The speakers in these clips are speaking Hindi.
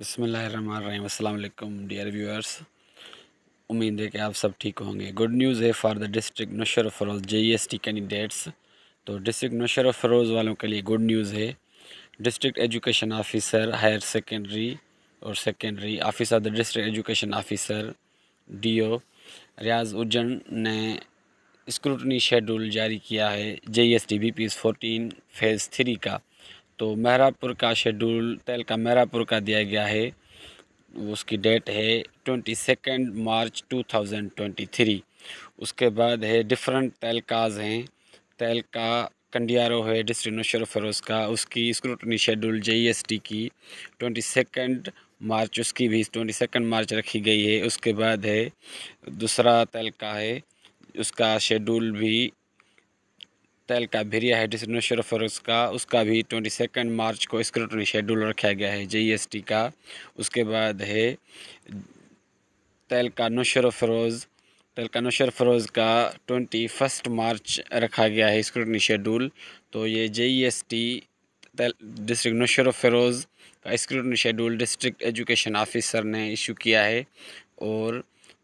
बसमीम अल्लाम डियर व्यूअर्स उम्मीद है कि आप सब ठीक होंगे गुड न्यूज़ है for the district Naushahro Feroze J S T candidates तो डिस्ट्रिक्ट नशर फरोज़ वालों के लिए गुड न्यूज़ है district education officer higher secondary और secondary office of the district education officer D O Riaz Ujjan ने स्क्रूटनी शेड्यूल जारी किया है J S T B P fourteen phase three का तो महरापुर का शेड्यूल तेल का महरापुर का दिया गया है उसकी डेट है twenty second March two thousand twenty three उसके बाद है डिफरेंट तहलकाज हैं का कंडियारो है डिस्ट्रिक्ट नशर फरोज़ का उसकी स्क्रूटनी शेड्यूल टी की ट्वेंटी सेकेंड मार्च उसकी भी ट्वेंटी सेकेंड मार्च रखी गई है उसके बाद है दूसरा तहलका है उसका शेड्यूल भी तेल का भेरिया है फरोज़ का उसका भी ट्वेंटी सेकेंड मार्च को स्क्रूटनी शेड्यूल रखा गया है जे e का उसके बाद है तेल का नशर फरोज़ तेल का नशर फरोज़ का ट्वेंटी फर्स्ट मार्च रखा गया है स्क्रूटनी शेड्यूल तो ये जीएसटी डिस्ट्रिक्ट नशर फरोज़ का scrutiny schedule district education officer ने इशू किया है और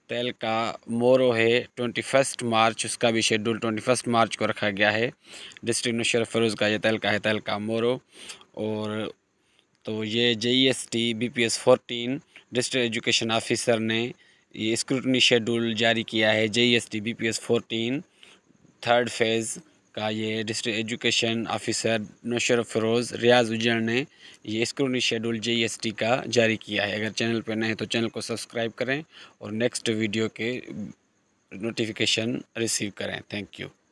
तेल का मोरो है ट्वेंटी फर्स्ट मार्च उसका भी शेड्यूल ट्वेंटी फर्स्ट मार्च को रखा गया है डिस्ट्रिक्ट नशर फरोज़ का यह तेल का है तेल का मोरो और तो ये J E S T B P S fourteen district education officer ने ये स्क्रूटनी शेड्यूल जारी किया है J E S T B P S fourteen third phase का ये district education officer Naushahro Feroze Riaz Ujjan ने ये स्क्रूनी शेड्यूल जीएसटी का जारी किया है अगर चैनल पर नए हैं तो चैनल को सब्सक्राइब करें और नेक्स्ट वीडियो के नोटिफिकेशन रिसीव करें थैंक यू